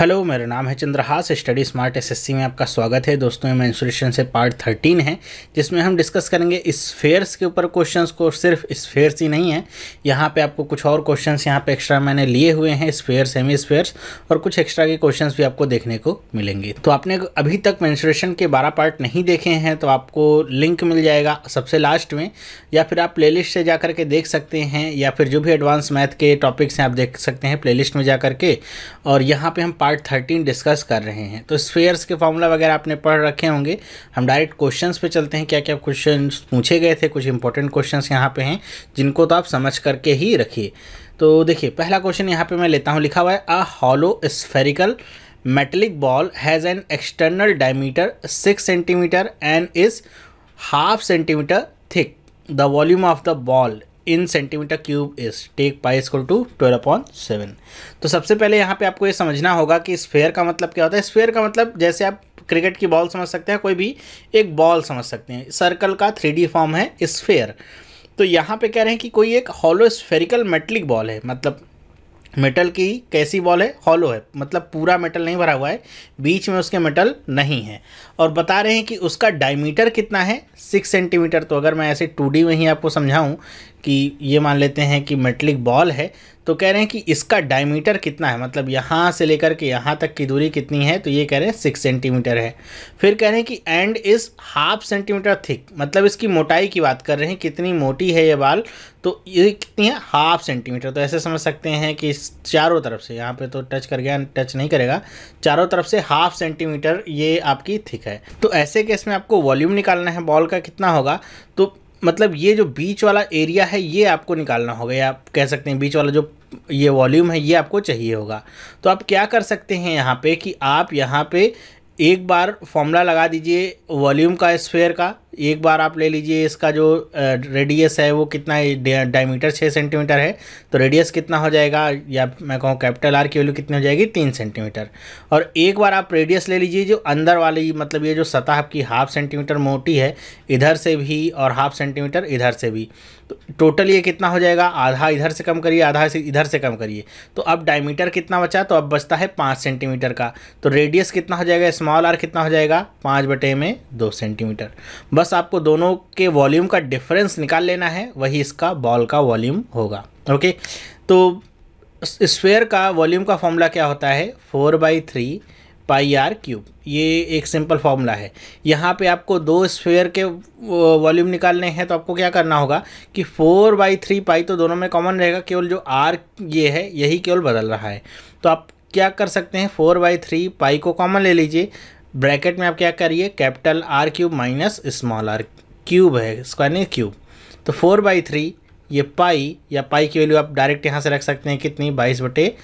hello मेरा नाम है चंद्रहास स्टडी स्मार्ट एसएससी में आपका स्वागत है दोस्तों मैं से पार्ट थर्टीन है जिसमें हम डिस्कस करेंगे स्फेयर्स के ऊपर क्वेश्चंस को सिर्फ स्फेयर्स ही नहीं है यहाँ पे आपको कुछ और क्वेश्चंस यहाँ पे एक्स्ट्रा मैंने लिए हुए हैं स्फेयर्स सेमी स्फेयर्स और कुछ एक्स्ट्रा के क्वेश्चन भी आपको देखने को मिलेंगे तो आपने अभी तक मैंस्ट्रेशन के बारह पार्ट नहीं देखे हैं तो आपको लिंक मिल जाएगा सबसे लास्ट में या फिर आप प्ले से जा करके देख सकते हैं या फिर जो भी एडवांस मैथ के टॉपिक्स हैं आप देख सकते हैं प्ले में जा करके और यहाँ पर हम पार्ट थर्टीन डिस्कस कर रहे हैं तो स्फेयर्स के फार्मूला वगैरह आपने पढ़ रखे होंगे हम डायरेक्ट क्वेश्चंस पे चलते हैं क्या क्या क्वेश्चन पूछे गए थे कुछ इंपॉर्टेंट क्वेश्चंस यहाँ पे हैं जिनको तो आप समझ करके ही रखिए तो देखिए पहला क्वेश्चन यहाँ पर मैं लेता हूँ लिखा हुआ है a hollow spherical metallic ball has an external diameter six centimetre and is half centimetre thick the volume of the ball in centimetre cube is take pi school two twelve upon seven तो सबसे पहले यहाँ पे आपको ये समझना होगा कि स्फेयर का मतलब क्या होता है स्फेयर का मतलब जैसे आप क्रिकेट की बॉल समझ सकते हैं कोई भी एक बॉल समझ सकते हैं सर्कल का थ्री फॉर्म है स्फेयर तो यहाँ पे कह रहे हैं कि कोई एक हॉलो स्फेरिकल मेटलिक बॉल है मतलब मेटल की कैसी बॉल है हॉलो है मतलब पूरा मेटल नहीं भरा हुआ है बीच में उसके मेटल नहीं है और बता रहे हैं कि उसका डायमीटर कितना है सिक्स सेंटीमीटर तो अगर मैं ऐसे टू डी में ही आपको समझाऊं कि ये मान लेते हैं कि मेटलिक बॉल है तो कह रहे हैं कि इसका डायमीटर कितना है मतलब यहाँ से लेकर के यहाँ तक की दूरी कितनी है तो ये कह रहे हैं सिक्स सेंटीमीटर है फिर कह रहे हैं कि and is half centimetre thick मतलब इसकी मोटाई की बात कर रहे हैं कितनी मोटी है ये बाल तो ये कितनी है हाफ सेंटीमीटर तो ऐसे समझ सकते हैं कि चारों तरफ से यहाँ पर तो टच कर गया टच नहीं करेगा चारों तरफ से हाफ सेंटीमीटर ये आपकी थिक है तो ऐसे केस में आपको वॉल्यूम निकालना है बॉल का कितना होगा तो मतलब ये जो बीच वाला एरिया है ये आपको निकालना होगा या आप कह सकते हैं बीच वाला जो ये वॉल्यूम है ये आपको चाहिए होगा तो आप क्या कर सकते हैं यहाँ पे कि आप यहाँ पे एक बार फॉर्मूला लगा दीजिए वॉल्यूम का स्फेयर का एक बार आप ले लीजिए इसका जो रेडियस है वो कितना डायमीटर छः सेंटीमीटर है तो रेडियस कितना हो जाएगा या मैं कहूँ कैपिटल आर की वैल्यू कितनी हो जाएगी तीन सेंटीमीटर और एक बार आप रेडियस ले लीजिए जो अंदर वाली मतलब ये जो सतह की हाफ सेंटीमीटर मोटी है इधर से भी और हाफ सेंटीमीटर इधर से भी तो टोटल ये कितना हो जाएगा आधा इधर से कम करिए आधा से इधर से कम करिए तो अब डायमीटर कितना बचा तो अब बचता है पाँच सेंटीमीटर का तो रेडियस कितना हो जाएगा स्मॉल आर कितना हो जाएगा पाँच बटे में दो सेंटीमीटर बस आपको दोनों के वॉल्यूम का डिफरेंस निकाल लेना है वही इसका बॉल का वॉल्यूम होगा ओके तो स्फेयर का वॉल्यूम का फॉर्मूला क्या होता है four by three pi are cube ये एक सिंपल फॉर्मूला है यहाँ पे आपको दो स्फेयर के वॉल्यूम निकालने हैं तो आपको क्या करना होगा कि फोर बाई थ्री पाई तो दोनों में कॉमन रहेगा केवल जो आर ये है यही केवल बदल रहा है तो आप क्या कर सकते हैं फोर बाई थ्री पाई को कॉमन ले लीजिए ब्रैकेट में आप क्या करिए capital R cube minus small R cube है स्क्वायर नहीं क्यूब तो फोर बाई थ्री ये पाई या पाई की वैल्यू आप डायरेक्ट यहाँ से रख सकते हैं कितनी बाईस बटे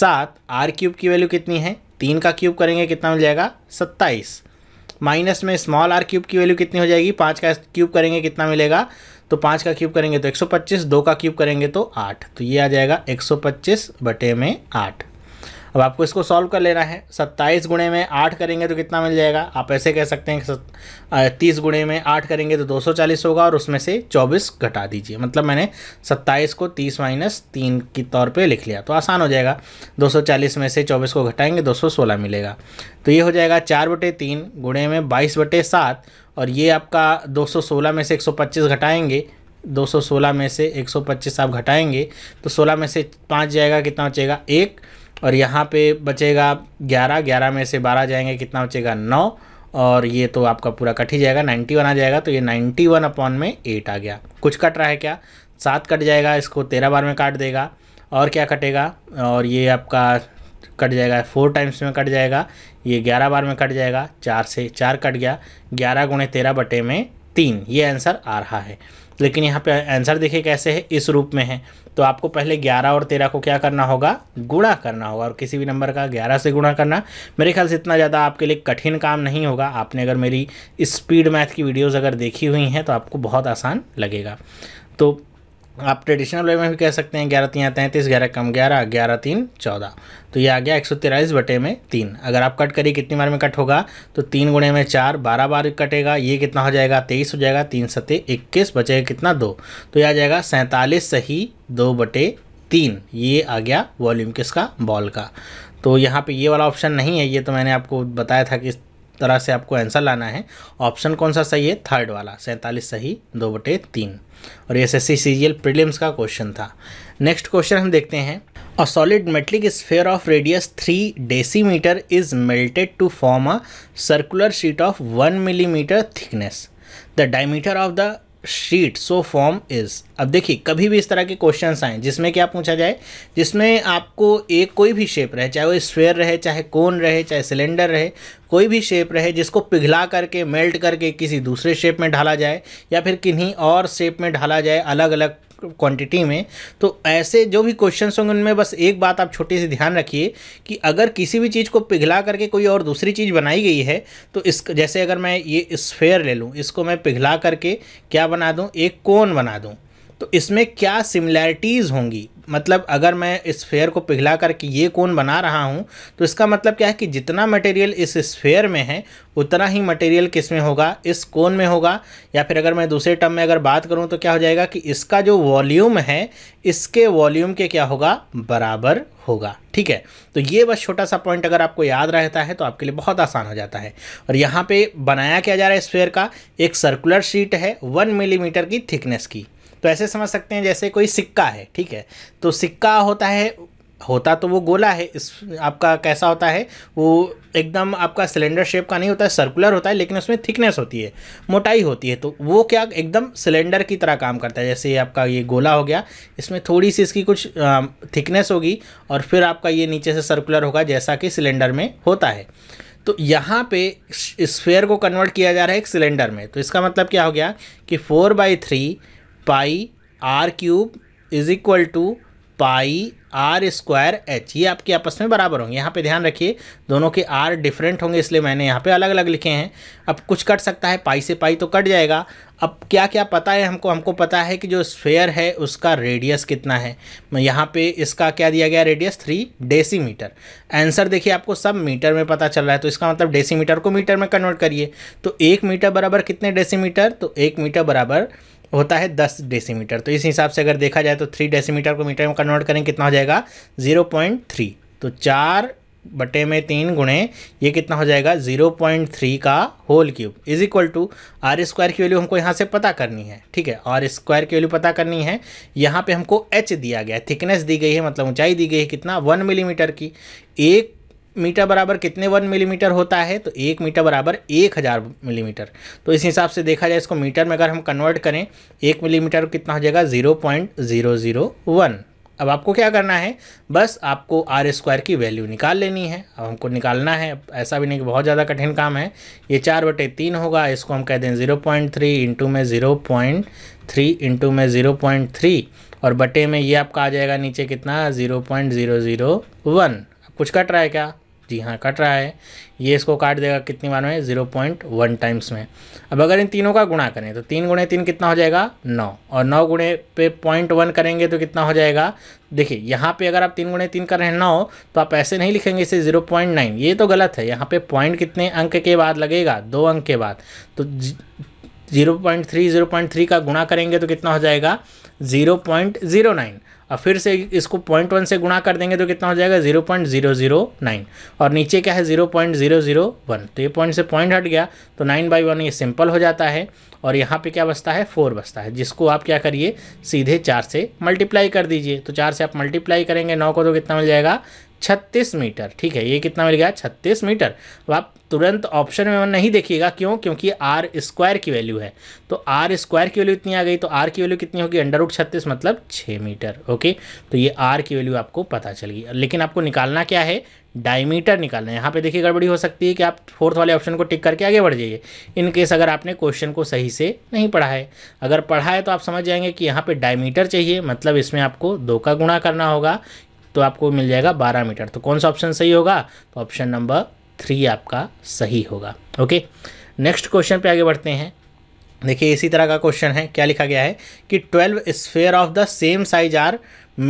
सात आर क्यूब की वैल्यू कितनी है तीन का क्यूब करेंगे कितना मिल जाएगा सत्ताईस माइनस में स्मॉल आर क्यूब की वैल्यू कितनी हो जाएगी पाँच का क्यूब करेंगे कितना मिलेगा तो पाँच का क्यूब करेंगे तो एक सौ पच्चीस दो का क्यूब करेंगे तो आठ तो ये आ जाएगा एक सौ पच्चीस बटे में आठ अब आपको इसको सॉल्व कर लेना है सत्ताईस गुणे में आठ करेंगे तो कितना मिल जाएगा आप ऐसे कह सकते हैं कि तीस गुणे में आठ करेंगे तो दो सौ चालीस होगा और उसमें से चौबीस घटा दीजिए मतलब मैंने सत्ताईस को तीस माइनस तीन के तौर पर लिख लिया तो आसान हो जाएगा दो सौ चालीस में से चौबीस को घटाएंगे दो सौ सोलह मिलेगा तो ये हो जाएगा चार बटे तीन गुणे में बाईस बटे सात और ये आपका दो सौ सोलह में से एक सौ पच्चीस घटाएंगे 216 में से 125 आप घटाएंगे तो 16 में से पाँच जाएगा कितना बचेगा एक और यहाँ पे बचेगा ग्यारह ग्यारह में से बारह जाएंगे कितना बचेगा नौ और ये तो आपका पूरा कट ही जाएगा नाइन्टी वन आ जाएगा तो ये नाइन्टी वन अपॉन में एट आ गया कुछ कट रहा है क्या सात कट जाएगा इसको तेरह बार में काट देगा और क्या कटेगा और ये आपका कट जाएगा फोर टाइम्स में कट जाएगा ये ग्यारह बार में कट जाएगा चार से चार कट गया ग्यारह गुणे तेरह बटे में तीन ये आंसर आ रहा है लेकिन यहाँ पे आंसर देखिए कैसे है इस रूप में है तो आपको पहले 11 और 13 को क्या करना होगा गुणा करना होगा और किसी भी नंबर का 11 से गुणा करना मेरे ख्याल से इतना ज़्यादा आपके लिए कठिन काम नहीं होगा आपने अगर मेरी स्पीड मैथ की वीडियोज़ अगर देखी हुई हैं तो आपको बहुत आसान लगेगा तो आप ट्रेडिशनल वे में भी कह सकते हैं ग्यारह तीन तैंतीस ग्यारह कम ग्यारह ग्यारह तीन चौदह तो ये आ गया एक सौ तिरालीस बटे में तीन अगर आप कट करिए कितनी बार में कट होगा तो तीन गुणे में चार बारह बार कटेगा ये कितना हो जाएगा तेईस हो जाएगा तीन सत्ते इक्कीस बचेगा कितना दो तो ये आ जाएगा सैंतालीस सही दो बटे तीन ये आ गया वॉल्यूम किसका बॉल का तो यहाँ पे ये वाला ऑप्शन नहीं है ये तो मैंने आपको बताया था कि तरह से आपको आंसर लाना है ऑप्शन कौन सा सही है थर्ड वाला सैंतालीस सही दो बटे तीन और एस एस सी प्रीलिम्स का क्वेश्चन था नेक्स्ट क्वेश्चन हम देखते हैं a solid metallic sphere of radius three decimetre is melted to form a circular sheet of one millimetre thickness the diameter of the sheet so form is अब देखिए कभी भी इस तरह के क्वेश्चन आएँ जिसमें क्या पूछा जाए जिसमें आपको एक कोई भी शेप रहे चाहे वो स्वेयर रहे चाहे कोन रहे चाहे सिलेंडर रहे कोई भी शेप रहे जिसको पिघला करके मेल्ट करके किसी दूसरे शेप में ढाला जाए या फिर किन्हीं और शेप में ढाला जाए अलग अलग क्वांटिटी में तो ऐसे जो भी क्वेश्चन होंगे उनमें बस एक बात आप छोटी सी ध्यान रखिए कि अगर किसी भी चीज़ को पिघला करके कोई और दूसरी चीज़ बनाई गई है तो इस जैसे अगर मैं ये स्फेयर ले लूँ इसको मैं पिघला करके क्या बना दूँ एक कोन बना दूँ तो इसमें क्या सिमिलैरिटीज़ होंगी मतलब अगर मैं इस स्फेयर को पिघला करके ये कोन बना रहा हूँ तो इसका मतलब क्या है कि जितना मटेरियल इस स्फेयर में है उतना ही मटेरियल किस में होगा इस कोन में होगा या फिर अगर मैं दूसरे टर्म में अगर बात करूँ तो क्या हो जाएगा कि इसका जो वॉल्यूम है इसके वॉल्यूम के क्या होगा बराबर होगा ठीक है तो ये बस छोटा सा पॉइंट अगर आपको याद रहता है तो आपके लिए बहुत आसान हो जाता है और यहाँ पे बनाया क्या जा रहा है स्फेयर का एक सर्कुलर शीट है वन मिलीमीटर की थिकनेस की तो ऐसे समझ सकते हैं जैसे कोई सिक्का है ठीक है तो सिक्का होता है होता तो वो गोला है इस आपका कैसा होता है वो एकदम आपका सिलेंडर शेप का नहीं होता है सर्कुलर होता है लेकिन उसमें थिकनेस होती है मोटाई होती है तो वो क्या एकदम सिलेंडर की तरह काम करता है जैसे आपका ये गोला हो गया इसमें थोड़ी सी इसकी कुछ थिकनेस होगी और फिर आपका ये नीचे से सर्कुलर होगा जैसा कि सिलेंडर में होता है तो यहाँ पे स्फेयर को कन्वर्ट किया जा रहा है एक सिलेंडर में तो इसका मतलब क्या हो गया कि four by three pi are cube is equal to pi are square H ये आपके आपस में बराबर होंगे यहाँ पे ध्यान रखिए दोनों के आर डिफरेंट होंगे इसलिए मैंने यहाँ पे अलग अलग लिखे हैं अब कुछ कट सकता है पाई से पाई तो कट जाएगा अब क्या क्या पता है हमको हमको पता है कि जो स्फेयर है उसका रेडियस कितना है यहाँ पे इसका क्या दिया गया रेडियस थ्री डेसीमीटर आंसर देखिए आपको सब मीटर में पता चल रहा है तो इसका मतलब डेसीमीटर को मीटर में कन्वर्ट करिए तो एक मीटर बराबर कितने डेसीमीटर तो एक मीटर बराबर होता है दस डेसीमीटर तो इस हिसाब से अगर देखा जाए तो थ्री डेसीमीटर को मीटर में कन्वर्ट करें कितना हो जाएगा ज़ीरो पॉइंट थ्री तो चार बटे में तीन गुणे ये कितना हो जाएगा ज़ीरो पॉइंट थ्री का whole cube is equal to R square की वैल्यू हमको यहाँ से पता करनी है ठीक है आर स्क्वायर की वैल्यू पता करनी है यहाँ पे हमको एच दिया गया है थिकनेस दी गई है मतलब ऊंचाई दी गई है कितना वन मिलीमीटर की एक मीटर बराबर कितने वन मिलीमीटर होता है तो एक मीटर बराबर एक हज़ार मिलीमीटर तो इस हिसाब से देखा जाए इसको मीटर में अगर हम कन्वर्ट करें एक मिलीमीटर कितना हो जाएगा zero point zero zero one अब आपको क्या करना है बस आपको आर स्क्वायर की वैल्यू निकाल लेनी है अब हमको निकालना है ऐसा भी नहीं कि बहुत ज़्यादा कठिन काम है ये चार बटे तीन होगा इसको हम कह दें ज़ीरो पॉइंट थ्री इंटू में ज़ीरो पॉइंट थ्री इंटू में ज़ीरो पॉइंट थ्री और बटे में ये आपका आ जाएगा नीचे कितना zero point zero zero one कुछ कट रहा है क्या जी हाँ कट रहा है ये इसको काट देगा कितनी बार में ज़ीरो पॉइंट वन टाइम्स में अब अगर इन तीनों का गुणा करें तो तीन गुणे तीन कितना हो जाएगा नौ और नौ गुणे पे पॉइंट वन करेंगे तो कितना हो जाएगा देखिए यहाँ पे अगर आप तीन गुणे तीन कर रहे हैं नौ तो आप ऐसे नहीं लिखेंगे इसे ज़ीरो पॉइंट नाइन ये तो गलत है यहाँ पे पॉइंट कितने अंक के बाद लगेगा दो अंक के बाद तो zero point three zero point three का गुणा करेंगे तो कितना हो जाएगा ज़ीरो पॉइंट ज़ीरो नाइन अब फिर से इसको पॉइंट वन से गुणा कर देंगे तो कितना हो जाएगा zero point zero zero nine और नीचे क्या है zero point zero zero one तो ये पॉइंट से पॉइंट हट गया तो नाइन बाई वन ये सिंपल हो जाता है और यहाँ पे क्या बचता है फोर बचता है जिसको आप क्या करिए सीधे चार से मल्टीप्लाई कर दीजिए तो चार से आप मल्टीप्लाई करेंगे नौ को तो कितना मिल जाएगा छत्तीस मीटर ठीक है ये कितना मिल गया छत्तीस मीटर अब आप तुरंत ऑप्शन में नहीं देखिएगा क्यों क्योंकि आर स्क्वायर की वैल्यू है तो आर स्क्वायर की वैल्यू इतनी आ गई तो आर की वैल्यू कितनी होगी अंडर रूट छत्तीस मतलब छः मीटर ओके तो ये आर की वैल्यू आपको पता चल गई लेकिन आपको निकालना क्या है डायमीटर निकालना है यहाँ पे देखिए गड़बड़ी हो सकती है कि आप फोर्थ वाले ऑप्शन को टिक करके आगे बढ़ जाइए इनकेस अगर आपने क्वेश्चन को सही से नहीं पढ़ा है अगर पढ़ा है तो आप समझ जाएंगे कि यहाँ पर डायमीटर चाहिए मतलब इसमें आपको दो का गुणा करना होगा तो आपको मिल जाएगा बारह मीटर तो कौन सा ऑप्शन सही होगा तो ऑप्शन नंबर थ्री आपका सही होगा ओके नेक्स्ट क्वेश्चन पे आगे बढ़ते हैं देखिए इसी तरह का क्वेश्चन है क्या लिखा गया है कि twelve sphere of the same size are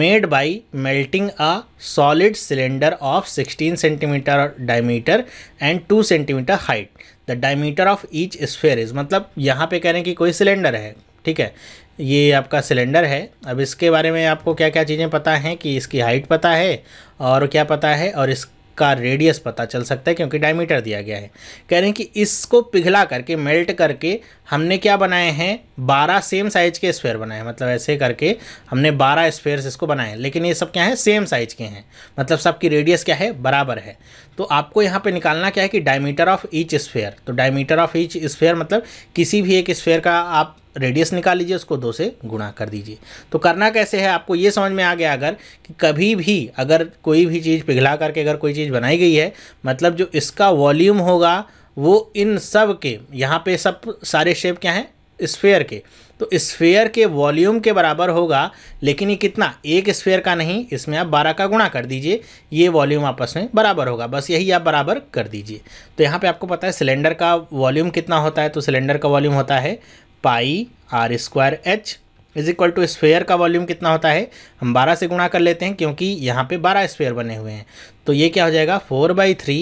made by melting a solid cylinder of 16 centimetre diameter and 2 centimetre height the diameter of each sphere is मतलब यहाँ पे कह रहे हैं कि कोई सिलेंडर है ठीक है ये आपका सिलेंडर है अब इसके बारे में आपको क्या क्या चीज़ें पता हैं कि इसकी हाइट पता है और क्या पता है और इसका रेडियस पता चल सकता है क्योंकि डायमीटर दिया गया है कह रहे हैं कि इसको पिघला करके मेल्ट करके हमने क्या बनाए हैं बारह सेम साइज के स्फेयर बनाए हैं मतलब ऐसे करके हमने बारह स्फेयर्स इसको बनाए हैं लेकिन ये सब क्या है सेम साइज के हैं मतलब सबकी रेडियस क्या है बराबर है तो आपको यहाँ पे निकालना क्या है कि डायमीटर ऑफ ईच स्फेयर तो डायमीटर ऑफ ईच स्फेयर मतलब किसी भी एक स्फेयर का आप रेडियस निकाल लीजिए उसको दो से गुणा कर दीजिए तो करना कैसे है आपको ये समझ में आ गया अगर कि कभी भी अगर कोई भी चीज़ पिघला करके अगर कोई चीज़ बनाई गई है मतलब जो इसका वॉल्यूम होगा वो इन सब के यहाँ पे सब सारे शेप क्या हैं स्फेयर के तो स्फेयर के वॉल्यूम के बराबर होगा लेकिन ये कितना एक स्फेयर का नहीं इसमें आप बारह का गुणा कर दीजिए ये वॉल्यूम आपस में बराबर होगा बस यही आप बराबर कर दीजिए तो यहाँ पे आपको पता है सिलेंडर का वॉल्यूम कितना होता है तो सिलेंडर का वॉल्यूम होता है pi are square H is equal to sphere का वॉल्यूम कितना होता है हम बारह से गुणा कर लेते हैं क्योंकि यहाँ पे बारह स्फेयर बने हुए हैं तो ये क्या हो जाएगा four by three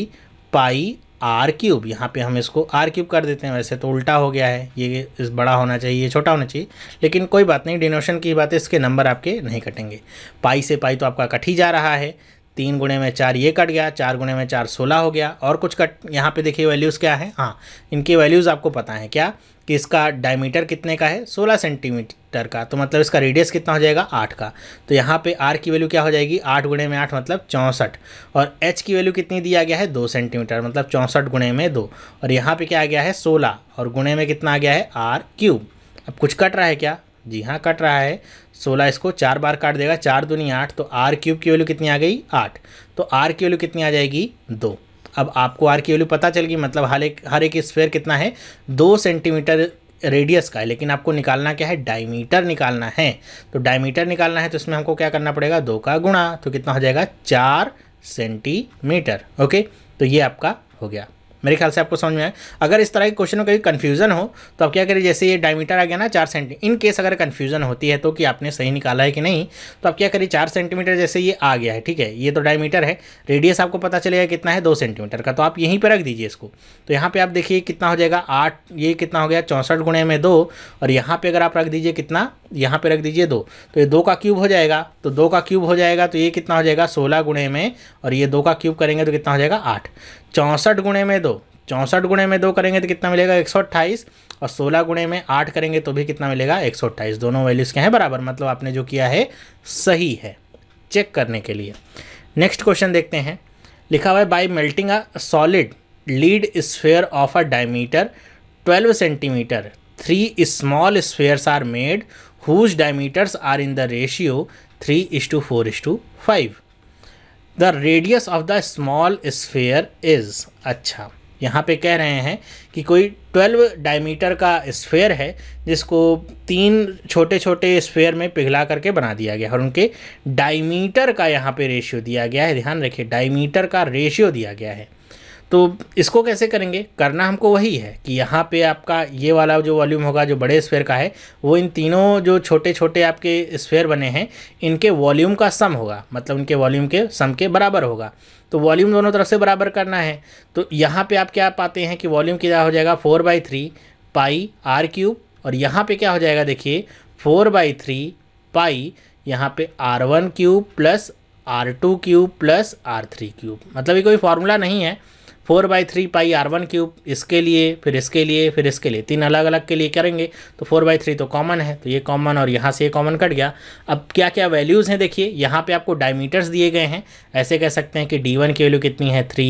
pi are cube यहाँ पे हम इसको आर क्यूब कर देते हैं वैसे तो उल्टा हो गया है ये इस बड़ा होना चाहिए ये छोटा होना चाहिए लेकिन कोई बात नहीं डिनोशन की बात है इसके नंबर आपके नहीं कटेंगे पाई से पाई तो आपका कट ही जा रहा है तीन गुणे में चार ये कट गया चार गुणे में चार सोलह हो गया और कुछ कट यहाँ पे देखिए वैल्यूज़ क्या है हाँ इनके वैल्यूज़ आपको पता है क्या कि इसका डायमीटर कितने का है सोलह सेंटीमीटर वेक्टर का तो मतलब इसका रेडियस कितना हो जाएगा आठ का तो यहाँ पे आर की वैल्यू क्या हो जाएगी आठ गुणे में आठ मतलब चौंसठ और एच की वैल्यू कितनी दिया गया है दो सेंटीमीटर मतलब चौंसठ गुणे में दो और यहाँ पे क्या आ गया है सोलह और गुणे में कितना आ गया है आर क्यूब अब कुछ कट रहा है क्या जी हाँ कट रहा है सोलह इसको चार बार काट देगा चार दूनी आठ तो आर क्यूब की वैल्यू कितनी आ गई आठ तो आर की वैल्यू कितनी आ जाएगी दो अब आपको आर की वैल्यू पता चल गई मतलब हर एक हर एक स्फेयर कितना है दो सेंटीमीटर रेडियस का है लेकिन आपको निकालना क्या है डायमीटर निकालना है तो डायमीटर निकालना है तो इसमें हमको क्या करना पड़ेगा दो का गुणा तो कितना हो जाएगा चार सेंटीमीटर ओके तो ये आपका हो गया मेरे ख्याल से आपको समझ में आए अगर इस तरह के क्वेश्चन में कभी कन्फ्यूजन हो तो आप क्या करें जैसे ये डायमीटर आ गया ना चार सेंटी इन केस अगर कन्फ्यूजन होती है तो कि आपने सही निकाला है कि नहीं तो आप क्या करिए चार सेंटीमीटर जैसे ये आ गया है ठीक है ये तो डायमीटर है रेडियस आपको पता चलेगा कितना है दो सेंटीमीटर का तो आप यहीं पर रख दीजिए इसको तो यहाँ पर आप देखिए कितना हो जाएगा आठ ये कितना हो गया चौंसठ गुणे में दो और यहाँ पर अगर आप रख दीजिए कितना यहाँ पर रख दीजिए दो तो ये दो का क्यूब हो जाएगा तो दो का क्यूब हो जाएगा तो ये कितना हो जाएगा सोलह गुणे में और ये दो का क्यूब करेंगे तो कितना हो जाएगा आठ चौंसठ गुणे में दो चौंसठ गुणे में दो करेंगे तो कितना मिलेगा एक और सोलह गुणे में आठ करेंगे तो भी कितना मिलेगा एक दोनों वैल्यूज़ क्या हैं बराबर मतलब आपने जो किया है सही है चेक करने के लिए नेक्स्ट क्वेश्चन देखते हैं लिखा हुआ है by melting a solid lead sphere of a diameter 12 centimetre three small spheres are made whose diameters are in the ratio three is to four is to five the radius of the small sphere is अच्छा यहाँ पे कह रहे हैं कि कोई twelve diameter का sphere है जिसको तीन छोटे छोटे स्फेयर में पिघला करके बना दिया गया और उनके डायमीटर का यहाँ पे रेशियो दिया गया है ध्यान रखिए डायमीटर का रेशियो दिया गया है तो इसको कैसे करेंगे करना हमको वही है कि यहाँ पे आपका ये वाला जो वॉल्यूम होगा जो बड़े स्फेयर का है वो इन तीनों जो छोटे छोटे आपके स्फेयर बने हैं इनके वॉल्यूम का सम होगा मतलब उनके वॉल्यूम के सम के बराबर होगा तो वॉल्यूम दोनों तरफ से बराबर करना है तो यहाँ पर आप क्या पाते हैं कि वॉल्यूम क्या हो जाएगा four by three pi are cube और यहाँ पर क्या हो जाएगा देखिए फोर बाई थ्री पाई यहाँ पे r one cube plus r two cube plus r three cube मतलब ये कोई फार्मूला नहीं है four by three pi r one cube इसके लिए फिर इसके लिए फिर इसके लिए तीन अलग अलग के लिए करेंगे तो फोर बाई थ्री तो कॉमन है तो ये कॉमन और यहाँ से ये कॉमन कट गया अब क्या क्या वैल्यूज़ हैं देखिए यहाँ पे आपको डायमीटर्स दिए गए हैं ऐसे कह सकते हैं कि डी वन की वैल्यू कितनी है थ्री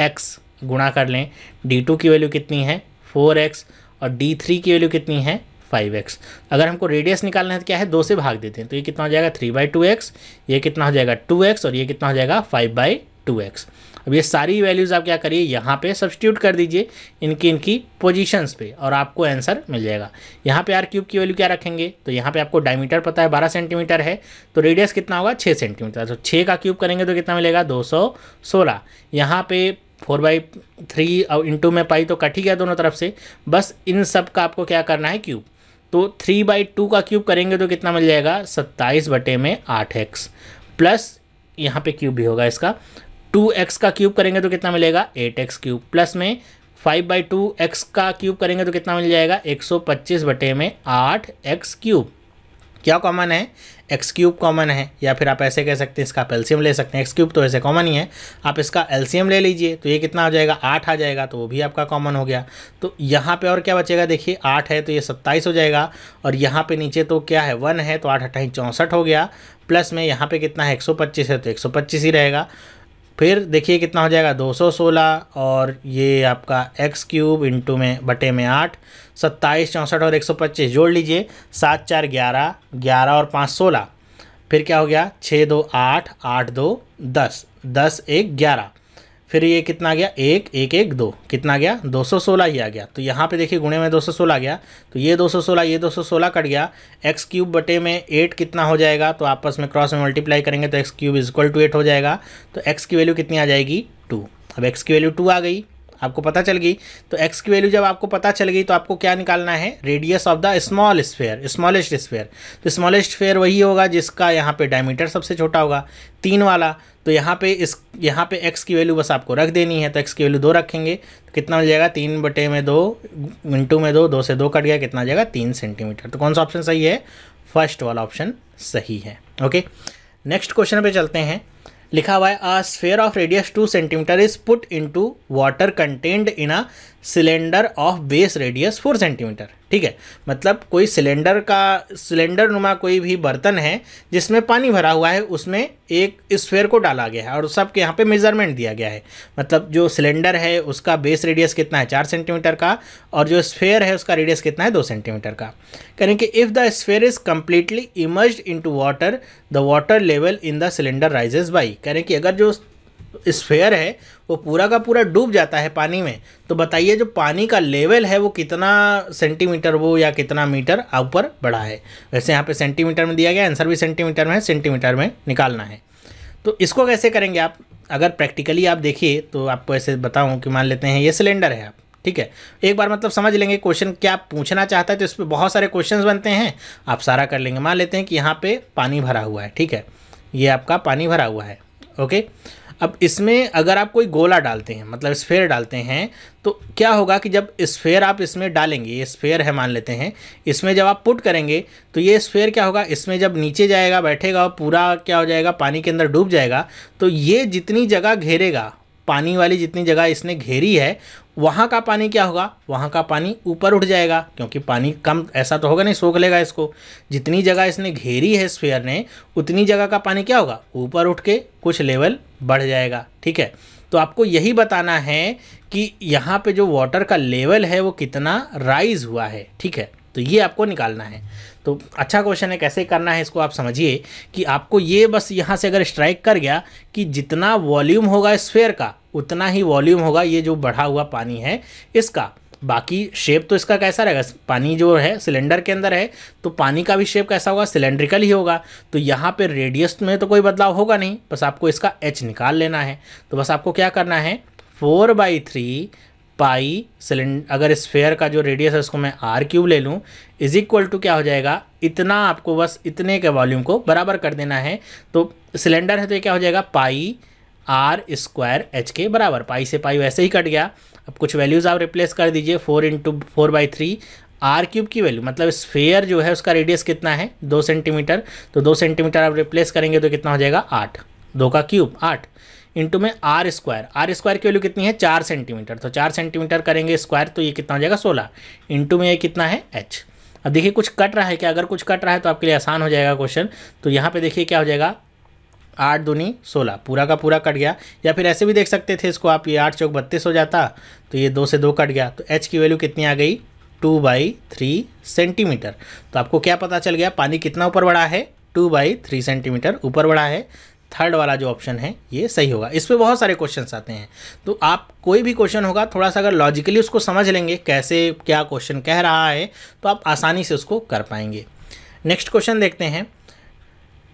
एक्स गुणा कर लें डी टू की वैल्यू कितनी है फोर एक्स और डी थ्री की वैल्यू कितनी है फाइव एक्स अगर हमको रेडियस निकालना है तो क्या है दो से भाग देते हैं तो ये कितना हो जाएगा थ्री बाई टू एक्स ये कितना हो जाएगा टू एक्स और ये कितना हो जाएगा फाइव बाई टू एक्स अब ये सारी वैल्यूज़ आप क्या करिए यहाँ पे सब्सटीट्यूट कर दीजिए इनकी इनकी पोजीशंस पे और आपको आंसर मिल जाएगा यहाँ पे आर क्यूब की वैल्यू क्या रखेंगे तो यहाँ पे आपको डायमीटर पता है बारह सेंटीमीटर है तो रेडियस कितना होगा छः सेंटीमीटर तो छः का क्यूब करेंगे तो कितना मिलेगा दो सौ सोलह यहाँ पे फोर बाई थ्री और इंटू में पाई तो कट ही गया दोनों तरफ से बस इन सब का आपको क्या करना है क्यूब तो थ्री बाई टू का क्यूब करेंगे तो कितना मिल जाएगा सत्ताईस बटे में आठ एक्स प्लस यहाँ पे क्यूब भी होगा इसका टू एक्स का क्यूब करेंगे तो कितना मिलेगा एट एक्स क्यूब प्लस में फाइव बाई टू एक्स का क्यूब करेंगे तो कितना मिल जाएगा एक सौ पच्चीस बटे में आठ एक्स क्यूब क्या कॉमन है एक्स क्यूब कॉमन है या फिर आप ऐसे कह सकते हैं इसका आप ले सकते हैं एक्स क्यूब तो ऐसे कॉमन ही है आप इसका एल्सियम ले लीजिए तो ये कितना हो जाएगा आठ आ जाएगा तो वो भी आपका कॉमन हो गया तो यहाँ पे और क्या बचेगा देखिए आठ है तो ये सत्ताईस हो जाएगा और यहाँ पे नीचे तो क्या है वन है तो आठ अट्ठाईस चौंसठ हो गया प्लस में यहाँ पर कितना है एक है तो एक ही रहेगा फिर देखिए कितना हो जाएगा 216 और ये आपका एक्स क्यूब इंटू में बटे में आठ सत्ताईस चौंसठ और 125 जोड़ लीजिए सात चार ग्यारह ग्यारह और पाँच सोलह फिर क्या हो गया छः दो आठ आठ दो दस दस एक ग्यारह फिर ये कितना आ गया एक एक एक दो कितना गया दो सौ सोलह ही आ गया तो यहाँ पे देखिए गुणे में दो सौ सोलह गया तो ये दो सौ सोलह ये दो सौ सोलह कट गया एक्स क्यूब बटे में एट कितना हो जाएगा तो आपस में क्रॉस में मल्टीप्लाई करेंगे तो x cube is equal to eight हो जाएगा तो एक्स की वैल्यू कितनी आ जाएगी टू अब एक्स की वैल्यू टू आ गई आपको पता चल गई तो एक्स की वैल्यू जब आपको पता चल गई तो आपको क्या निकालना है radius of the small sphere smallest sphere तो स्मॉलेस्ट स्फेयर वही होगा जिसका यहाँ पे डायमीटर सबसे छोटा होगा तीन वाला तो यहाँ पे इस यहाँ पे एक्स की वैल्यू बस आपको रख देनी है तो एक्स की वैल्यू दो रखेंगे तो कितना हो जाएगा तीन बटे में दो मिनटू में दो दो से दो कट गया कितना हो जाएगा तीन सेंटीमीटर तो कौन सा ऑप्शन सही है फर्स्ट वाला ऑप्शन सही है ओके नेक्स्ट क्वेश्चन पे चलते हैं लिखा हुआ है a sphere of radius two centimetre is put into water contained in a cylinder of base radius four centimetre ठीक है मतलब कोई सिलेंडर का सिलेंडर नुमा कोई भी बर्तन है जिसमें पानी भरा हुआ है उसमें एक स्फेयर को डाला गया है और सबके यहाँ पे मेजरमेंट दिया गया है मतलब जो सिलेंडर है उसका बेस रेडियस कितना है चार सेंटीमीटर का और जो स्फेयर है उसका रेडियस कितना है दो सेंटीमीटर का कहें कि if the sphere is completely emerge in to water the water level in the cylinder rises by कहें कि अगर जो स्फेयर है वो पूरा का पूरा डूब जाता है पानी में तो बताइए जो पानी का लेवल है वो कितना सेंटीमीटर वो या कितना मीटर ऊपर बढ़ा है वैसे यहाँ पे सेंटीमीटर में दिया गया आंसर भी सेंटीमीटर में है सेंटीमीटर में निकालना है तो इसको कैसे करेंगे आप अगर प्रैक्टिकली आप देखिए तो आपको ऐसे बताऊँ कि मान लेते हैं ये सिलेंडर है आप ठीक है एक बार मतलब समझ लेंगे क्वेश्चन क्या पूछना चाहता है तो इस पर बहुत सारे क्वेश्चन बनते हैं आप सारा कर लेंगे मान लेते हैं कि यहाँ पर पानी भरा हुआ है ठीक है ये आपका पानी भरा हुआ है ओके अब इसमें अगर आप कोई गोला डालते हैं मतलब स्फेयर डालते हैं तो क्या होगा कि जब स्फेयर आप इसमें डालेंगे ये स्फेयर है मान लेते हैं इसमें जब आप पुट करेंगे तो ये स्फेयर क्या होगा इसमें जब नीचे जाएगा बैठेगा पूरा क्या हो जाएगा पानी के अंदर डूब जाएगा तो ये जितनी जगह घेरेगा पानी वाली जितनी जगह इसने घेरी है वहाँ का पानी क्या होगा वहाँ का पानी ऊपर उठ जाएगा क्योंकि पानी कम ऐसा तो होगा नहीं सोख लेगा इसको जितनी जगह इसने घेरी है स्फेयर ने उतनी जगह का पानी क्या होगा ऊपर उठ के कुछ लेवल बढ़ जाएगा ठीक है तो आपको यही बताना है कि यहाँ पे जो वाटर का लेवल है वो कितना राइज हुआ है ठीक है तो ये आपको निकालना है तो अच्छा क्वेश्चन है कैसे करना है इसको आप समझिए कि आपको ये बस यहाँ से अगर स्ट्राइक कर गया कि जितना वॉल्यूम होगा स्फेयर का उतना ही वॉल्यूम होगा ये जो बढ़ा हुआ पानी है इसका बाकी शेप तो इसका कैसा रहेगा पानी जो है सिलेंडर के अंदर है तो पानी का भी शेप कैसा होगा सिलेंड्रिकल ही होगा तो यहाँ पर रेडियस में तो कोई बदलाव होगा नहीं बस आपको इसका एच निकाल लेना है तो बस आपको क्या करना है four by three pi cylinder अगर स्फेयर का जो रेडियस है उसको मैं आर क्यूब ले लूँ इज इक्वल टू क्या हो जाएगा इतना आपको बस इतने के वॉल्यूम को बराबर कर देना है तो सिलेंडर है तो ये क्या हो जाएगा पाई आर स्क्वायर एच के बराबर पाई से पाई वैसे ही कट गया अब कुछ वैल्यूज़ आप रिप्लेस कर दीजिए four into four by three r cube की वैल्यू मतलब स्फेयर जो है उसका रेडियस कितना है दो सेंटीमीटर तो दो सेंटीमीटर आप रिप्लेस करेंगे तो कितना हो जाएगा आठ दो का क्यूब आठ इंटू में आर स्क्वायर आर स्क्वायर की वैल्यू कितनी है चार सेंटीमीटर तो चार सेंटीमीटर करेंगे स्क्वायर तो ये कितना हो जाएगा सोलह इंटू में ये कितना है एच अब देखिए कुछ कट रहा है क्या अगर कुछ कट रहा है तो आपके लिए आसान हो जाएगा क्वेश्चन तो यहाँ पे देखिए क्या हो जाएगा आठ दूनी सोलह पूरा का पूरा कट गया या फिर ऐसे भी देख सकते थे इसको आप ये आठ चौक बत्तीस हो जाता तो ये दो से दो कट गया तो एच की वैल्यू कितनी आ गई टू बाई थ्री सेंटीमीटर तो आपको क्या पता चल गया पानी कितना ऊपर बढ़ा है टू बाई थ्री सेंटीमीटर ऊपर बढ़ा है थर्ड वाला जो ऑप्शन है ये सही होगा इस पर बहुत सारे क्वेश्चन आते हैं तो आप कोई भी क्वेश्चन होगा थोड़ा सा अगर लॉजिकली उसको समझ लेंगे कैसे क्या क्वेश्चन कह रहा है तो आप आसानी से उसको कर पाएंगे नेक्स्ट क्वेश्चन देखते हैं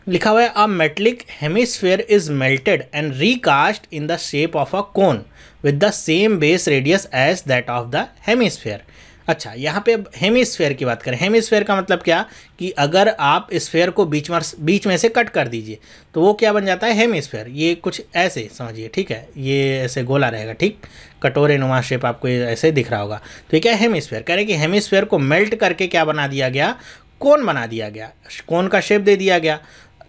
लिखा हुआ है a metallic hemisphere is melted and recast in the shape of a cone with the same base radius as that of the hemisphere अच्छा यहाँ पे हेमी स्फेयर की बात करें हेमी स्फेयर का मतलब क्या कि अगर आप स्फेयर को बीच में बीच में से कट कर दीजिए तो वो क्या बन जाता है हेमी स्फेयर ये कुछ ऐसे समझिए ठीक है ये ऐसे गोला रहेगा ठीक कटोरे नुमा शेप आपको ये ऐसे दिख रहा होगा तो ये क्या हेमी स्फेयर कह रहे कि हेमी स्फेयर को मेल्ट करके क्या बना दिया गया कौन बना दिया गया कौन का शेप दे दिया गया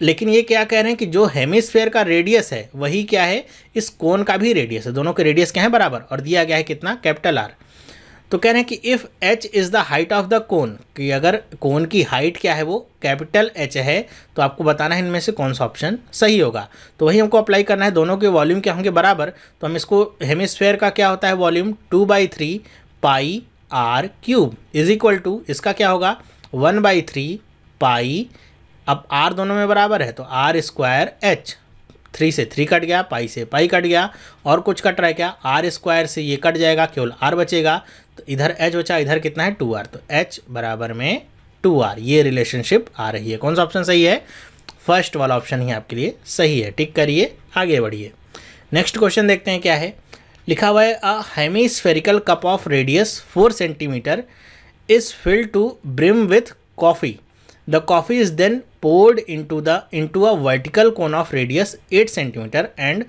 लेकिन ये क्या कह रहे हैं कि जो हेमिस्फेयर का रेडियस है वही क्या है इस कोन का भी रेडियस है दोनों के रेडियस क्या है बराबर और दिया गया है कितना कैपिटल आर तो कह रहे हैं कि if h is the height of the cone कि अगर कोन की हाइट क्या है वो कैपिटल एच है तो आपको बताना है इनमें से कौन सा ऑप्शन सही होगा तो वही हमको अप्लाई करना है दोनों के वॉल्यूम क्या होंगे बराबर तो हम इसको हेमिस्फेयर का क्या होता है volume two by three pi are cube is equal to इसका क्या होगा वन बाई थ्री पाई अब आर दोनों में बराबर है तो आर स्क्वायर एच थ्री से थ्री कट गया पाई से पाई कट गया और कुछ कट रहा है क्या आर स्क्वायर से ये कट जाएगा केवल आर बचेगा तो इधर एच बचा इधर कितना है टू आर तो एच बराबर में टू आर ये रिलेशनशिप आ रही है कौन सा ऑप्शन सही है फर्स्ट वाला ऑप्शन ही आपके लिए सही है टिक करिए आगे बढ़िए नेक्स्ट क्वेश्चन देखते हैं क्या है लिखा हुआ है a hemispherical cup of radius four centimetre is filled to brim with coffee the coffee is then poured into the into a vertical cone of radius eight centimetre and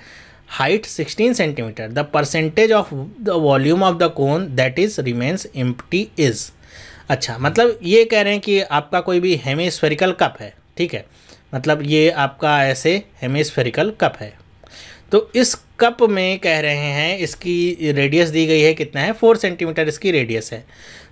height 16 centimetre the percentage of the volume of the cone that is remains empty is अच्छा मतलब ये कह रहे हैं कि आपका कोई भी हेमेस्फेरिकल कप है ठीक है मतलब ये आपका ऐसे हेमेस्फेरिकल कप है तो इस कप में कह रहे हैं इसकी रेडियस दी गई है कितना है फोर सेंटीमीटर इसकी रेडियस है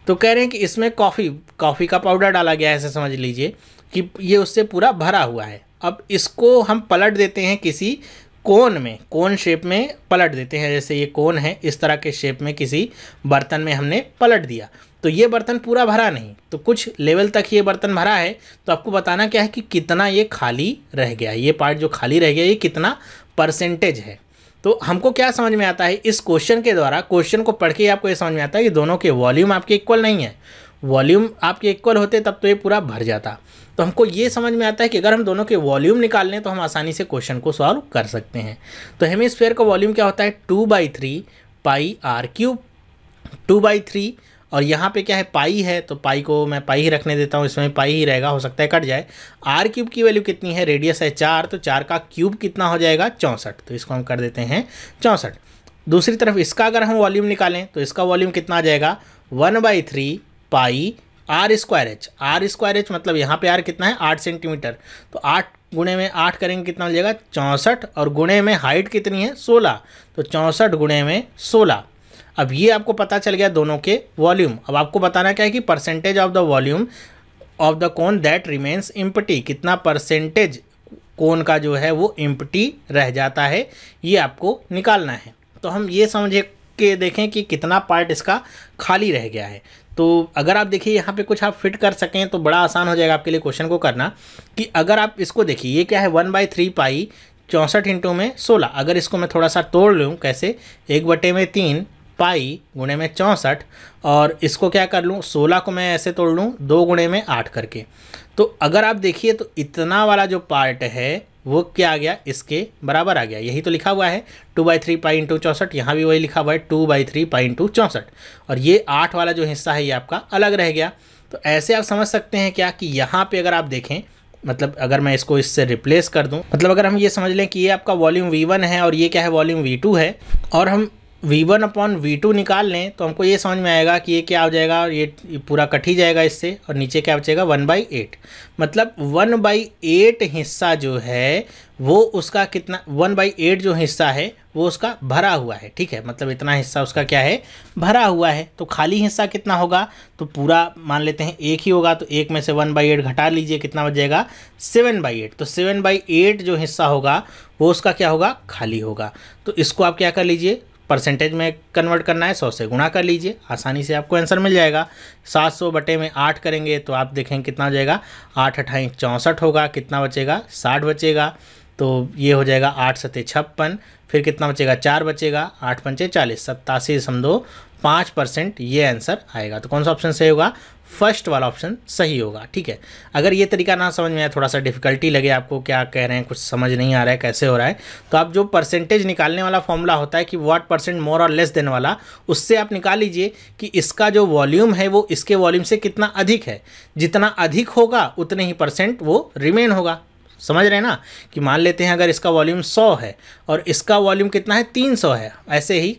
तो कह रहे हैं कि इसमें कॉफ़ी कॉफ़ी का पाउडर डाला गया है ऐसे समझ लीजिए कि ये उससे पूरा भरा हुआ है अब इसको हम पलट देते हैं किसी कोन में कोन शेप में पलट देते हैं जैसे ये कोन है इस तरह के शेप में किसी बर्तन में हमने पलट दिया तो ये बर्तन पूरा भरा नहीं तो कुछ लेवल तक ये बर्तन भरा है तो आपको बताना क्या है कि कितना ये खाली रह गया ये पार्ट जो खाली रह गया ये कितना परसेंटेज है तो हमको क्या समझ में आता है इस क्वेश्चन के द्वारा क्वेश्चन को पढ़ के आपको ये समझ में आता है कि दोनों के वॉल्यूम आपके इक्वल नहीं है वॉल्यूम आपके इक्वल होते तब तो ये पूरा भर जाता तो हमको ये समझ में आता है कि अगर हम दोनों के वॉल्यूम निकाल लें तो हम आसानी से क्वेश्चन को सॉल्व कर सकते हैं तो हेमिस्फेयर का वॉल्यूम क्या होता है two by three pi are cube two by three और यहाँ पे क्या है पाई है तो पाई को मैं पाई ही रखने देता हूँ इसमें पाई ही रहेगा हो सकता है कट जाए आर क्यूब की वैल्यू कितनी है रेडियस है चार तो चार का क्यूब कितना हो जाएगा चौंसठ तो इसको हम कर देते हैं चौंसठ दूसरी तरफ इसका अगर हम वॉल्यूम निकालें तो इसका वॉल्यूम कितना आ जाएगा one by three pi are square h r square h मतलब यहाँ पे आर कितना है आठ सेंटीमीटर तो आठ गुणे में आठ करेंगे कितना हो जाएगा चौंसठ और गुणे में हाइट कितनी है सोलह तो चौंसठ गुणे में सोलह अब ये आपको पता चल गया दोनों के वॉल्यूम अब आपको बताना क्या है कि percentage of the volume of the cone that remains empty कितना परसेंटेज कोन का जो है वो इम्पटी रह जाता है ये आपको निकालना है तो हम ये समझे के देखें कि कितना पार्ट इसका खाली रह गया है तो अगर आप देखिए यहाँ पे कुछ आप फिट कर सकें तो बड़ा आसान हो जाएगा आपके लिए क्वेश्चन को करना कि अगर आप इसको देखिए ये क्या है वन बाई थ्री पाई चौंसठ इंटू में सोलह अगर इसको मैं थोड़ा सा तोड़ लूँ कैसे एक बटे में तीन पाई गुणे में चौंसठ और इसको क्या कर लूँ सोलह को मैं ऐसे तोड़ लूँ दो गुणे में आठ करके तो अगर आप देखिए तो इतना वाला जो पार्ट है वो क्या आ गया इसके बराबर आ गया यही तो लिखा हुआ है two by three pi into चौंसठ यहाँ भी वही लिखा हुआ है two by three pi into चौंसठ और ये आठ वाला जो हिस्सा है ये आपका अलग रह गया तो ऐसे आप समझ सकते हैं क्या कि यहाँ पे अगर आप देखें मतलब अगर मैं इसको इससे रिप्लेस कर दूं मतलब अगर हम ये समझ लें कि ये आपका वॉल्यूम V1 है और ये क्या है वॉल्यूम V2 है और हम V one upon V two निकाल लें तो हमको ये समझ में आएगा कि ये क्या हो जाएगा और ये पूरा कट ही जाएगा इससे और नीचे क्या बचेगा वन बाई एट मतलब वन बाई एट हिस्सा जो है वो उसका कितना वन बाई एट जो हिस्सा है वो उसका भरा हुआ है ठीक है मतलब इतना हिस्सा उसका क्या है भरा हुआ है तो खाली हिस्सा कितना होगा तो पूरा मान लेते हैं एक ही होगा तो एक में से वन बाई एट घटा लीजिए कितना बच जाएगा सेवन बाई एट तो सेवन बाई एट जो हिस्सा होगा वो उसका क्या होगा खाली होगा तो इसको आप क्या कर लीजिए परसेंटेज में कन्वर्ट करना है सौ से गुणा कर लीजिए आसानी से आपको आंसर मिल जाएगा सात सौ बटे में आठ करेंगे तो आप देखें कितना हो जाएगा आठ अट्ठाईस चौंसठ होगा कितना बचेगा साठ बचेगा तो ये हो जाएगा आठ सत्य छप्पन फिर कितना बचेगा चार बचेगा आठ पंचे चालीस सत्तासी दशमलव पाँच परसेंट ये आंसर आएगा तो कौन सा ऑप्शन सही होगा फर्स्ट वाला ऑप्शन सही होगा ठीक है अगर ये तरीका ना समझ में आए थोड़ा सा डिफिकल्टी लगे आपको क्या कह रहे हैं कुछ समझ नहीं आ रहा है कैसे हो रहा है तो आप जो परसेंटेज निकालने वाला फॉर्मूला होता है कि व्हाट परसेंट मोर और लेस देने वाला उससे आप निकाल लीजिए कि इसका जो वॉल्यूम है वो इसके वॉल्यूम से कितना अधिक है जितना अधिक होगा उतने ही परसेंट वो रिमेन होगा समझ रहे हैं ना कि मान लेते हैं अगर इसका वॉल्यूम सौ है और इसका वॉल्यूम कितना है तीन है ऐसे ही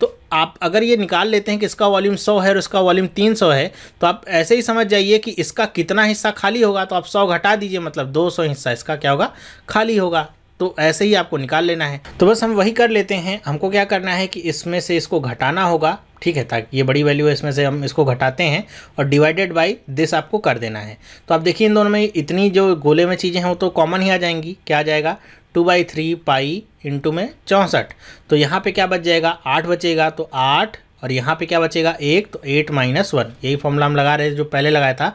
तो आप अगर ये निकाल लेते हैं कि इसका वॉल्यूम 100 है और इसका वॉल्यूम 300 है तो आप ऐसे ही समझ जाइए कि इसका कितना हिस्सा खाली होगा तो आप 100 घटा दीजिए मतलब 200 हिस्सा इसका क्या होगा खाली होगा तो ऐसे ही आपको निकाल लेना है तो बस हम वही कर लेते हैं हमको क्या करना है कि इसमें से इसको घटाना होगा ठीक है ताकि ये बड़ी वैल्यू है इसमें से हम इसको घटाते हैं और डिवाइडेड बाई दिस आपको कर देना है तो आप देखिए इन दोनों में इतनी जो गोले में चीज़ें हैं वो तो कॉमन ही आ जाएंगी क्या आ जाएगा two by three pi into में चौंसठ तो यहाँ पे क्या बच जाएगा आठ बचेगा तो आठ और यहाँ पे क्या बचेगा एक तो एट माइनस वन यही फॉर्मूला हम लगा रहे थे जो पहले लगाया था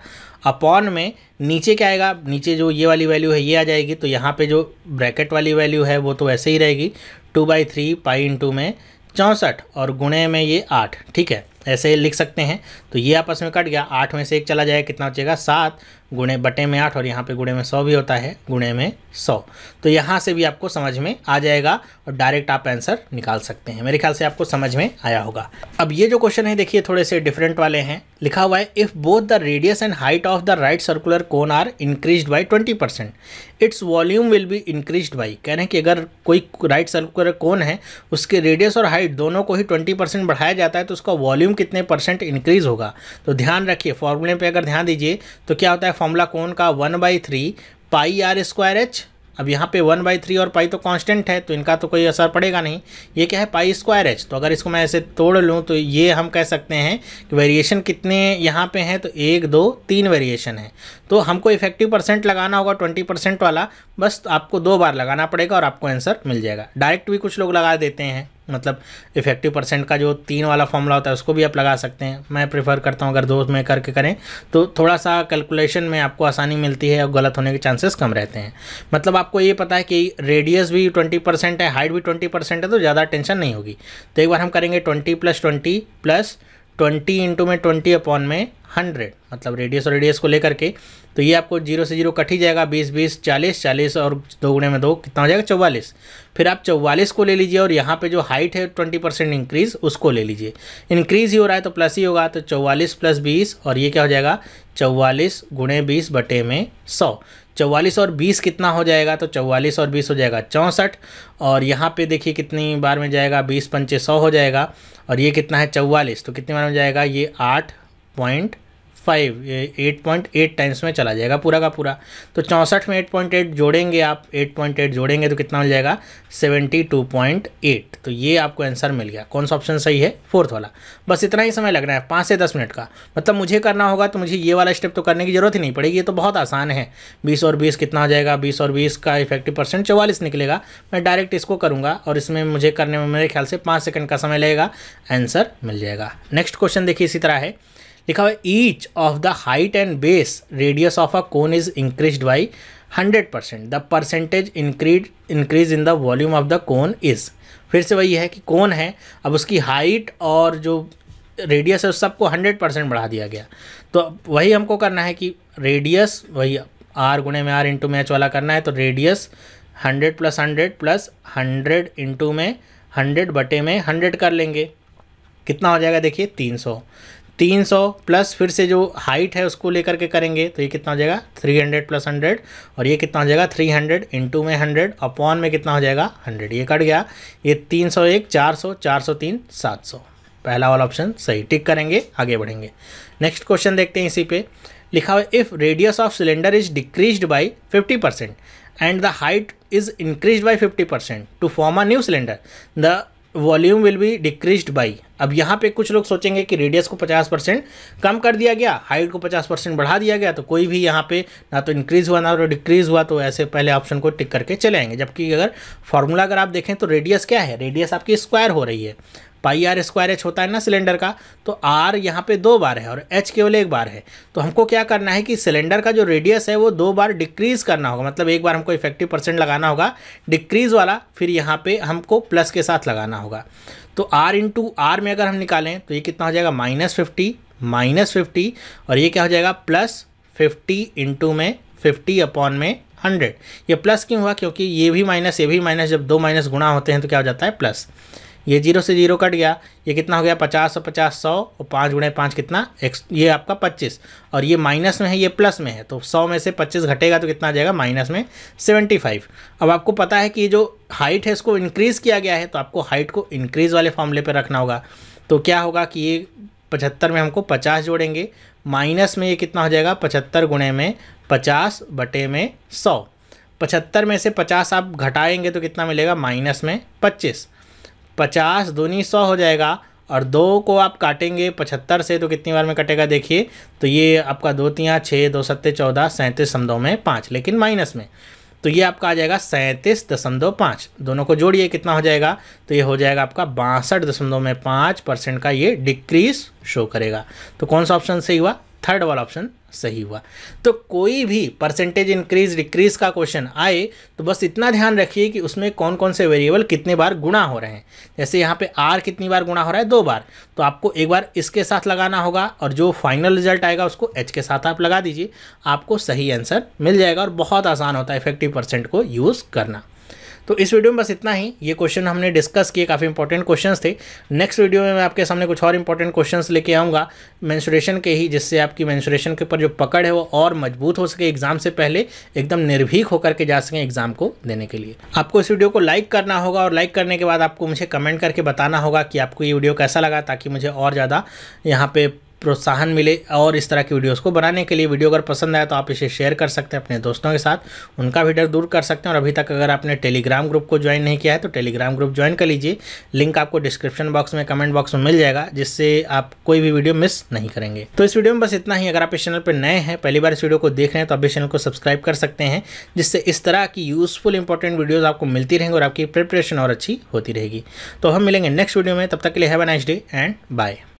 अपॉन में नीचे क्या आएगा नीचे जो ये वाली वैल्यू है ये आ जाएगी तो यहाँ पे जो ब्रैकेट वाली वैल्यू है वो तो वैसे ही रहेगी two by three pi into में चौंसठ और गुणे में ये आठ ठीक है ऐसे लिख सकते हैं तो ये आपस में कट गया आठ में से एक चला जाएगा कितना बचेगा सात गुणे बटे में आठ और यहाँ पे गुणे में सौ भी होता है गुणे में सौ तो यहाँ से भी आपको समझ में आ जाएगा और डायरेक्ट आप आंसर निकाल सकते हैं मेरे ख्याल से आपको समझ में आया होगा अब ये जो क्वेश्चन है देखिए थोड़े से डिफरेंट वाले हैं लिखा हुआ है if both the radius and height of the right circular cone are increase by twenty percent its volume will be increase by कह रहे हैं कि अगर कोई राइट सर्कुलर कोन है उसके रेडियस और हाइट दोनों को ही ट्वेंटी परसेंट बढ़ाया जाता है तो उसका वॉल्यूम कितने परसेंट इंक्रीज होगा तो ध्यान रखिए फॉर्मूले पर अगर ध्यान दीजिए तो क्या होता है फॉर्मूला कौन का one by three pi are square h अब यहाँ पे वन बाई थ्री और पाई तो कांस्टेंट है तो इनका तो कोई असर पड़ेगा नहीं ये क्या है पाई स्क्वायर एच तो अगर इसको मैं ऐसे तोड़ लूँ तो ये हम कह सकते हैं कि वेरिएशन कितने यहाँ पे हैं तो एक दो तीन वेरिएशन है तो हमको इफेक्टिव परसेंट लगाना होगा ट्वेंटी परसेंट वाला बस आपको दो बार लगाना पड़ेगा और आपको आंसर मिल जाएगा डायरेक्ट भी कुछ लोग लगा देते हैं मतलब इफेक्टिव परसेंट का जो तीन वाला फॉर्मूला होता है उसको भी आप लगा सकते हैं मैं प्रेफर करता हूँ अगर दो में करके करें तो थोड़ा सा कैलकुलेशन में आपको आसानी मिलती है और गलत होने के चांसेस कम रहते हैं मतलब आपको ये पता है कि रेडियस भी ट्वेंटी परसेंट है हाइट भी ट्वेंटी परसेंट है तो ज़्यादा टेंशन नहीं होगी तो एक बार हम करेंगे twenty plus twenty plus twenty into में ट्वेंटी अपॉन में हंड्रेड मतलब रेडियस और रेडियस को लेकर के तो ये आपको जीरो से जीरो कट ही जाएगा बीस बीस चालीस चालीस और दो गुणे में दो कितना हो जाएगा चौवालीस फिर आप चौवालीस को ले लीजिए और यहाँ पे जो हाइट है ट्वेंटी परसेंट इंक्रीज़ उसको ले लीजिए इंक्रीज़ ही हो रहा है तो प्लस ही होगा तो चौवालीस प्लस बीस और ये क्या हो जाएगा चौवालीस गुणे बीस बटे में सौ चौवालीस और बीस कितना हो जाएगा तो चौवालीस और बीस हो जाएगा चौंसठ और यहाँ पे देखिए कितनी बार में जाएगा बीस पंचे सौ हो जाएगा और ये कितना है चौवालीस तो कितनी बार में जाएगा ये आठ point five eight point eight times में चला जाएगा पूरा का पूरा तो चौंसठ में एट पॉइंट एट जोड़ेंगे आप एट पॉइंट एट जोड़ेंगे तो कितना मिल जाएगा सेवेंटी टू पॉइंट एट तो ये आपको आंसर मिल गया कौन सा ऑप्शन सही है फोर्थ वाला बस इतना ही समय लगना है पाँच से दस मिनट का मतलब मुझे करना होगा तो मुझे ये वाला स्टेप तो करने की ज़रूरत ही नहीं पड़ेगी ये तो बहुत आसान है बीस और बीस कितना हो जाएगा बीस और बीस का इफेक्टिव परसेंट चौवालीस निकलेगा मैं डायरेक्ट इसको करूँगा और इसमें मुझे करने में मेरे ख्याल से पाँच सेकेंड का समय लगेगा आंसर मिल जाएगा नेक्स्ट क्वेश्चन देखिए इसी तरह है लिखा हुआ each of the height and base radius of a cone is increase by hundred percent the percentage increase increase in the volume of the cone is फिर से वही है कि कोन है अब उसकी हाइट और जो रेडियस है उस सबको हंड्रेड परसेंट बढ़ा दिया गया तो वही हमको करना है कि रेडियस वही आर गुणे में आर इंटू मैच वाला करना है तो radius hundred plus hundred plus hundred into में हंड्रेड बटे में हंड्रेड कर लेंगे कितना हो जाएगा देखिए तीन सौ तीन सौ प्लस फिर से जो हाइट है उसको लेकर के करेंगे तो ये कितना हो जाएगा थ्री हंड्रेड प्लस हंड्रेड और ये कितना हो जाएगा थ्री हंड्रेड इंटू में हंड्रेड अपॉन में कितना हो जाएगा हंड्रेड ये कट गया ये तीन सौ एक चार सौ चार सौ तीन सात सौ पहला वाला ऑप्शन सही टिक करेंगे आगे बढ़ेंगे नेक्स्ट क्वेश्चन देखते हैं इसी पे लिखा हुआ if radius of cylinder is decrease by fifty percent and the height is increase by fifty percent to form a new cylinder the volume will be decrease by अब यहाँ पे कुछ लोग सोचेंगे कि रेडियस को 50 परसेंट कम कर दिया गया हाइट को 50 परसेंट बढ़ा दिया गया तो कोई भी यहाँ पे ना तो इंक्रीज़ हुआ ना तो डिक्रीज़ हुआ तो ऐसे पहले ऑप्शन को टिक करके चले आएंगे जबकि अगर फार्मूला अगर आप देखें तो रेडियस क्या है रेडियस आपकी स्क्वायर हो रही है पाई आर स्क्वायर एच होता है ना सिलेंडर का तो आर यहाँ पे दो बार है और एच केवल एक बार है तो हमको क्या करना है कि सिलेंडर का जो रेडियस है वो दो बार डिक्रीज़ करना होगा मतलब एक बार हमको इफेक्टिव परसेंट लगाना होगा डिक्रीज़ वाला फिर यहाँ पे हमको प्लस के साथ लगाना होगा तो आर इंटू आर में अगर हम निकालें तो ये कितना हो जाएगा माइनस फिफ्टी माइनस फिफ्टी और ये क्या हो जाएगा प्लस फिफ्टी इंटू में फिफ्टी अपॉन में हंड्रेड ये प्लस क्यों हुआ क्योंकि ये भी माइनस ये भी माइनस जब दो माइनस गुणा होते हैं तो क्या हो जाता है प्लस ये जीरो से जीरो कट गया ये कितना हो गया पचास और पचास सौ और पाँच गुणे पाँच कितना एक्स ये आपका पच्चीस और ये माइनस में है ये प्लस में है तो सौ में से पच्चीस घटेगा तो कितना आ जाएगा माइनस में सेवेंटी फाइव अब आपको पता है कि ये जो हाइट है इसको इंक्रीज़ किया गया है तो आपको हाइट को इंक्रीज़ वाले फॉर्मूले पर रखना होगा तो क्या होगा कि ये पचहत्तर में हमको पचास जोड़ेंगे माइनस में ये कितना हो जाएगा पचहत्तर गुणे में पचास बटे में सौ पचहत्तर में से पचास आप घटाएंगे तो कितना मिलेगा माइनस में पच्चीस पचास दूनी सौ हो जाएगा और दो को आप काटेंगे पचहत्तर से तो कितनी बार में कटेगा देखिए तो ये आपका दो तियाँ छः दो सत्ते चौदह सैंतीस समदो में पाँच लेकिन माइनस में तो ये आपका आ जाएगा सैंतीस दशमलव पाँच दोनों को जोड़िए कितना हो जाएगा तो ये हो जाएगा आपका बासठ दशमलव में पाँच परसेंट का ये डिक्रीज शो करेगा तो कौन सा ऑप्शन सही हुआ थर्ड वाला ऑप्शन सही हुआ तो कोई भी परसेंटेज इंक्रीज डिक्रीज का क्वेश्चन आए तो बस इतना ध्यान रखिए कि उसमें कौन कौन से वेरिएबल कितने बार गुणा हो रहे हैं जैसे यहाँ पे आर कितनी बार गुणा हो रहा है दो बार तो आपको एक बार इसके साथ लगाना होगा और जो फाइनल रिजल्ट आएगा उसको एच के साथ आप लगा दीजिए आपको सही आंसर मिल जाएगा और बहुत आसान होता है इफेक्टिव परसेंट को यूज़ करना तो इस वीडियो में बस इतना ही ये क्वेश्चन हमने डिस्कस किए काफ़ी इंपॉर्टेंट क्वेश्चन थे नेक्स्ट वीडियो में मैं आपके सामने कुछ और इंपॉर्टेंट क्वेश्चंस लेके आऊँगा मैंसुरेशन के ही जिससे आपकी मैंसुरेशन के ऊपर जो पकड़ है वो और मजबूत हो सके एग्जाम से पहले एकदम निर्भीक होकर के जा सकें एग्जाम को देने के लिए आपको इस वीडियो को लाइक करना होगा और लाइक करने के बाद आपको मुझे कमेंट करके बताना होगा कि आपको ये वीडियो कैसा लगा ताकि मुझे और ज़्यादा यहाँ पर प्रोत्साहन मिले और इस तरह की वीडियोस को बनाने के लिए वीडियो अगर पसंद आया तो आप इसे शेयर कर सकते हैं अपने दोस्तों के साथ उनका भी डर दूर कर सकते हैं और अभी तक अगर आपने टेलीग्राम ग्रुप को ज्वाइन नहीं किया है तो टेलीग्राम ग्रुप ज्वाइन कर लीजिए लिंक आपको डिस्क्रिप्शन बॉक्स में कमेंट बॉक्स में मिल जाएगा जिससे आप कोई भी वीडियो मिस नहीं करेंगे तो इस वीडियो में बस इतना ही अगर आप इस चैनल पर नए हैं पहली बार इस वीडियो को देख रहे हैं तो आप इस चैनल को सब्सक्राइब कर सकते हैं जिससे इस तरह की यूजफुल इंपॉर्टेंट वीडियोज़ आपको मिलती रहेंगी और आपकी प्रिपरेशन और अच्छी होती रहेगी तो हम मिलेंगे नेक्स्ट वीडियो में तब तक के लिए have nice day and bye